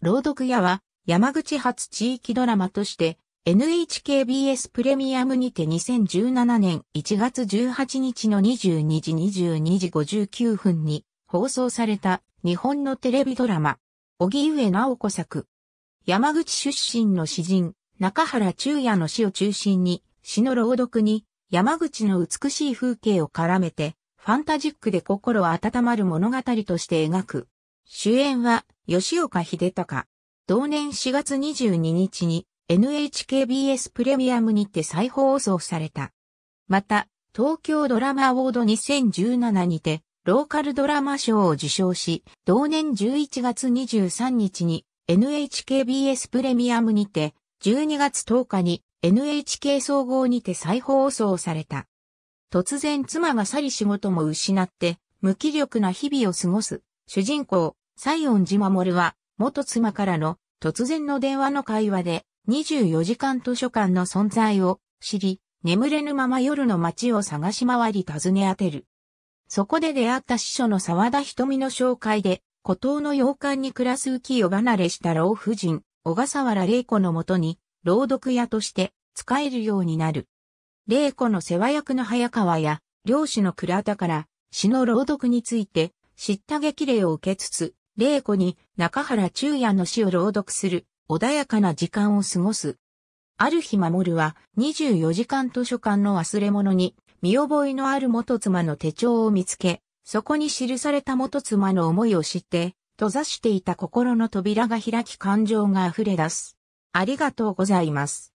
朗読屋は山口発地域ドラマとして NHKBS プレミアムにて2017年1月18日の22時22時59分に放送された日本のテレビドラマ、荻上直子作。山口出身の詩人、中原中也の詩を中心に、詩の朗読に山口の美しい風景を絡めて、ファンタジックで心温まる物語として描く。主演は、吉岡秀隆。同年4月22日に NHKBS プレミアムにて再放送された。また、東京ドラマアワード2017にて、ローカルドラマ賞を受賞し、同年11月23日に NHKBS プレミアムにて、12月10日に NHK 総合にて再放送された。突然妻が去り仕事も失って、無気力な日々を過ごす主人公、西園寺守は、元妻からの突然の電話の会話で、24時間図書館の存在を知り、眠れぬまま夜の街を探し回り尋ね当てる。そこで出会った師匠の沢田瞳の紹介で、孤島の洋館に暮らす浮世離れした老婦人、小笠原玲子のもとに、朗読屋として使えるようになる。玲子の世話役の早川や、漁師の倉田から、詩の朗読について知った激励を受けつつ、玲子に中原中也の詩を朗読する、穏やかな時間を過ごす。ある日守は24時間図書館の忘れ物に見覚えのある元妻の手帳を見つけ、そこに記された元妻の思いを知って、閉ざしていた心の扉が開き感情が溢れ出す。ありがとうございます。